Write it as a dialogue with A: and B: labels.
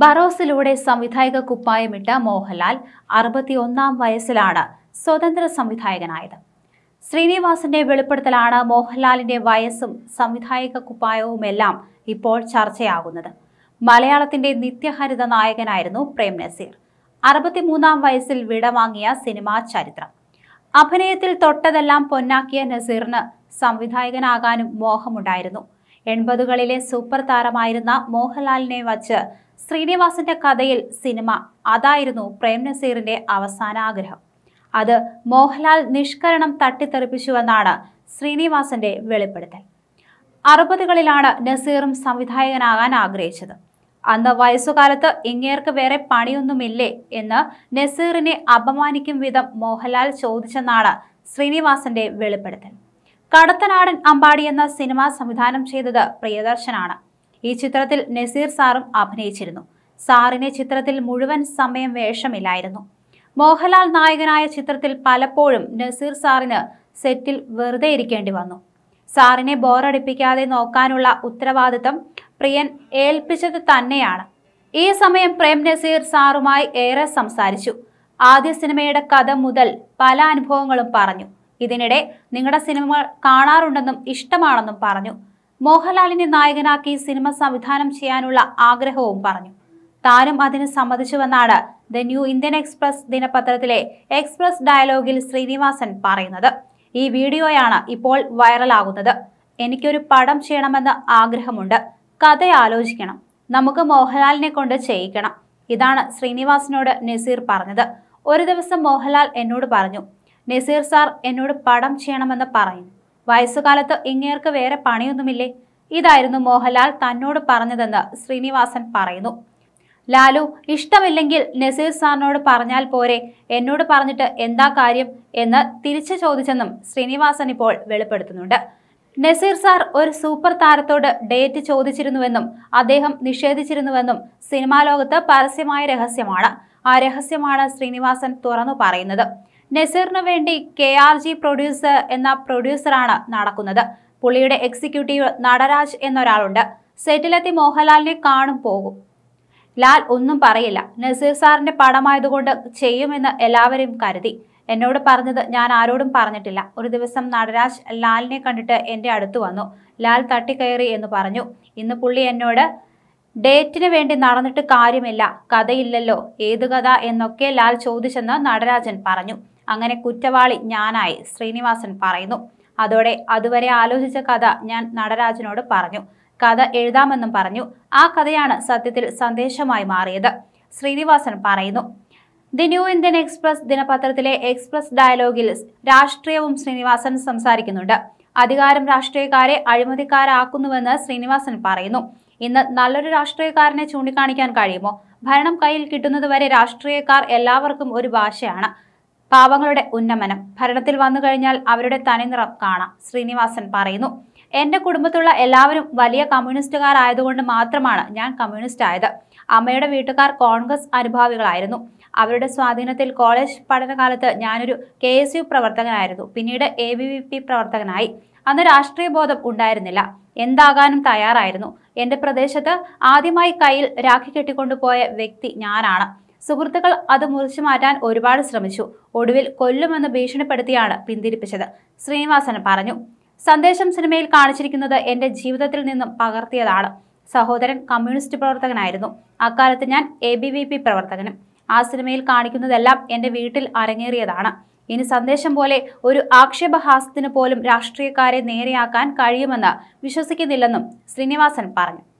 A: ബറോസിലൂടെ സംവിധായക കുപ്പായമിട്ട മോഹൻലാൽ അറുപത്തിയൊന്നാം വയസ്സിലാണ് സ്വതന്ത്ര സംവിധായകനായത് ശ്രീനിവാസിന്റെ വെളിപ്പെടുത്തലാണ് മോഹൻലാലിന്റെ വയസ്സും സംവിധായക കുപ്പായവുമെല്ലാം ഇപ്പോൾ ചർച്ചയാകുന്നത് മലയാളത്തിന്റെ നിത്യഹരിത നായകനായിരുന്നു പ്രേം നസീർ അറുപത്തിമൂന്നാം വയസ്സിൽ വിടവാങ്ങിയ സിനിമാ ചരിത്രം അഭിനയത്തിൽ തൊട്ടതെല്ലാം പൊന്നാക്കിയ നസീറിന് സംവിധായകനാകാനും മോഹമുണ്ടായിരുന്നു എൺപതുകളിലെ സൂപ്പർ താരമായിരുന്ന മോഹൻലാലിനെ വച്ച് ശ്രീനിവാസന്റെ കഥയിൽ സിനിമ അതായിരുന്നു പ്രേം നസീറിന്റെ അവസാന ആഗ്രഹം അത് മോഹൻലാൽ നിഷ്കരണം തട്ടിത്തെറിപ്പിച്ചുവെന്നാണ് ശ്രീനിവാസന്റെ വെളിപ്പെടുത്തൽ അറുപതുകളിലാണ് നസീറും സംവിധായകനാകാൻ ആഗ്രഹിച്ചത് അന്ന് വയസ്സുകാലത്ത് ഇങ്ങേർക്ക് വേറെ പണിയൊന്നുമില്ലേ എന്ന് നസീറിനെ അപമാനിക്കും വിധം മോഹൻലാൽ ചോദിച്ചെന്നാണ് ശ്രീനിവാസന്റെ വെളിപ്പെടുത്തൽ കടത്തനാടൻ അമ്പാടി എന്ന സിനിമ സംവിധാനം ചെയ്തത് പ്രിയദർശനാണ് ഈ ചിത്രത്തിൽ നസീർ സാറും അഭിനയിച്ചിരുന്നു സാറിനെ ചിത്രത്തിൽ മുഴുവൻ സമയം വേഷമില്ലായിരുന്നു മോഹൻലാൽ നായകനായ ചിത്രത്തിൽ പലപ്പോഴും നസീർ സാറിന് സെറ്റിൽ വെറുതെ ഇരിക്കേണ്ടി വന്നു സാറിനെ ബോറടിപ്പിക്കാതെ നോക്കാനുള്ള ഉത്തരവാദിത്തം പ്രിയൻ ഏൽപ്പിച്ചത് തന്നെയാണ് ഈ സമയം പ്രേം നസീർ സാറുമായി ഏറെ സംസാരിച്ചു ആദ്യ സിനിമയുടെ കഥ മുതൽ പല അനുഭവങ്ങളും പറഞ്ഞു ഇതിനിടെ നിങ്ങളുടെ സിനിമകൾ കാണാറുണ്ടെന്നും ഇഷ്ടമാണെന്നും പറഞ്ഞു മോഹൻലാലിനെ നായകനാക്കി സിനിമ സംവിധാനം ചെയ്യാനുള്ള ആഗ്രഹവും പറഞ്ഞു താനും അതിന് സമ്മതിച്ചുവെന്നാണ് ദ ന്യൂ ഇന്ത്യൻ എക്സ്പ്രസ് ദിനപത്രത്തിലെ എക്സ്പ്രസ് ഡയലോഗിൽ ശ്രീനിവാസൻ പറയുന്നത് ഈ വീഡിയോയാണ് ഇപ്പോൾ വൈറലാകുന്നത് എനിക്കൊരു പടം ചെയ്യണമെന്ന് ആഗ്രഹമുണ്ട് കഥ ആലോചിക്കണം നമുക്ക് മോഹൻലാലിനെ കൊണ്ട് ചെയ്യിക്കണം ഇതാണ് ശ്രീനിവാസിനോട് നസീർ പറഞ്ഞത് ഒരു ദിവസം മോഹൻലാൽ എന്നോട് പറഞ്ഞു നസീർ സാർ എന്നോട് പടം ചെയ്യണമെന്ന് പറയുന്നു വയസ്സുകാലത്ത് ഇങ്ങേർക്ക് വേറെ പണിയൊന്നുമില്ലേ ഇതായിരുന്നു മോഹൻലാൽ തന്നോട് പറഞ്ഞതെന്ന് ശ്രീനിവാസൻ പറയുന്നു ലാലു ഇഷ്ടമില്ലെങ്കിൽ നസീർ സാറിനോട് പറഞ്ഞാൽ പോരെ എന്നോട് പറഞ്ഞിട്ട് എന്താ കാര്യം എന്ന് തിരിച്ചു ചോദിച്ചെന്നും ശ്രീനിവാസൻ ഇപ്പോൾ വെളിപ്പെടുത്തുന്നുണ്ട് നസീർ സാർ ഒരു സൂപ്പർ താരത്തോട് ഡേറ്റ് ചോദിച്ചിരുന്നുവെന്നും അദ്ദേഹം നിഷേധിച്ചിരുന്നുവെന്നും സിനിമാ ലോകത്ത് പരസ്യമായ രഹസ്യമാണ് ആ രഹസ്യമാണ് ശ്രീനിവാസൻ തുറന്നു പറയുന്നത് നസീറിനു വേണ്ടി കെ ആർ ജി പ്രൊഡ്യൂസർ എന്ന പ്രൊഡ്യൂസറാണ് നടക്കുന്നത് പുള്ളിയുടെ എക്സിക്യൂട്ടീവ് നടരാജ് എന്നൊരാളുണ്ട് സെറ്റിലെത്തി മോഹൻലാലിനെ കാണും പോകും ലാൽ ഒന്നും പറയില്ല നസീർ സാറിന്റെ പടമായതുകൊണ്ട് ചെയ്യുമെന്ന് എല്ലാവരും കരുതി എന്നോട് പറഞ്ഞത് ഞാൻ ആരോടും പറഞ്ഞിട്ടില്ല ഒരു ദിവസം നടരാജ് ലാലിനെ കണ്ടിട്ട് എൻ്റെ അടുത്ത് വന്നു ലാൽ തട്ടിക്കയറി എന്ന് പറഞ്ഞു ഇന്ന് പുള്ളി എന്നോട് ഡേറ്റിന് വേണ്ടി നടന്നിട്ട് കാര്യമില്ല കഥയില്ലല്ലോ ഏത് കഥ എന്നൊക്കെ ലാൽ ചോദിച്ചെന്ന് നടരാജൻ പറഞ്ഞു അങ്ങനെ കുറ്റവാളി ഞാനായി ശ്രീനിവാസൻ പറയുന്നു അതോടെ അതുവരെ ആലോചിച്ച കഥ ഞാൻ നടരാജനോട് പറഞ്ഞു കഥ എഴുതാമെന്നും പറഞ്ഞു ആ കഥയാണ് സത്യത്തിൽ സന്ദേശമായി മാറിയത് ശ്രീനിവാസൻ പറയുന്നു ദി ന്യൂ ഇന്ത്യൻ എക്സ്പ്രസ് ദിനപത്രത്തിലെ എക്സ്പ്രസ് ഡയലോഗിൽ രാഷ്ട്രീയവും ശ്രീനിവാസൻ സംസാരിക്കുന്നുണ്ട് അധികാരം രാഷ്ട്രീയക്കാരെ അഴിമതിക്കാരാക്കുന്നുവെന്ന് ശ്രീനിവാസൻ പറയുന്നു ഇന്ന് നല്ലൊരു രാഷ്ട്രീയക്കാരനെ ചൂണ്ടിക്കാണിക്കാൻ കഴിയുമോ ഭരണം കയ്യിൽ കിട്ടുന്നതുവരെ രാഷ്ട്രീയക്കാർ എല്ലാവർക്കും ഒരു ഭാഷയാണ് പാവങ്ങളുടെ ഉന്നമനം ഭരണത്തിൽ വന്നു കഴിഞ്ഞാൽ അവരുടെ തനിനിറം കാണാം ശ്രീനിവാസൻ പറയുന്നു എന്റെ കുടുംബത്തിലുള്ള എല്ലാവരും വലിയ കമ്മ്യൂണിസ്റ്റുകാരായതുകൊണ്ട് മാത്രമാണ് ഞാൻ കമ്മ്യൂണിസ്റ്റ് ആയത് അമ്മയുടെ വീട്ടുകാർ കോൺഗ്രസ് അനുഭാവികളായിരുന്നു അവരുടെ സ്വാധീനത്തിൽ കോളേജ് പഠനകാലത്ത് ഞാനൊരു കെ എസ് യു പ്രവർത്തകനായിരുന്നു പിന്നീട് എ ബി വി പി പ്രവർത്തകനായി അന്ന് രാഷ്ട്രീയ ബോധം ഉണ്ടായിരുന്നില്ല എന്താകാനും തയ്യാറായിരുന്നു എൻ്റെ പ്രദേശത്ത് ആദ്യമായി കയ്യിൽ രാഖി കെട്ടിക്കൊണ്ടുപോയ വ്യക്തി ഞാനാണ് സുഹൃത്തുക്കൾ അത് മുറിച്ചു മാറ്റാൻ ഒരുപാട് ശ്രമിച്ചു ഒടുവിൽ കൊല്ലുമെന്ന് ഭീഷണിപ്പെടുത്തിയാണ് പിന്തിരിപ്പിച്ചത് ശ്രീനിവാസൻ പറഞ്ഞു സന്ദേശം സിനിമയിൽ കാണിച്ചിരിക്കുന്നത് എൻ്റെ ജീവിതത്തിൽ നിന്നും പകർത്തിയതാണ് സഹോദരൻ കമ്മ്യൂണിസ്റ്റ് പ്രവർത്തകനായിരുന്നു അക്കാലത്ത് ഞാൻ എ ബി വി പി പ്രവർത്തകനും ആ സിനിമയിൽ കാണിക്കുന്നതെല്ലാം എൻ്റെ വീട്ടിൽ അരങ്ങേറിയതാണ് ഇനി സന്ദേശം പോലെ ഒരു ആക്ഷേപഹാസത്തിന് പോലും രാഷ്ട്രീയക്കാരെ നേരെയാക്കാൻ കഴിയുമെന്ന് വിശ്വസിക്കുന്നില്ലെന്നും ശ്രീനിവാസൻ പറഞ്ഞു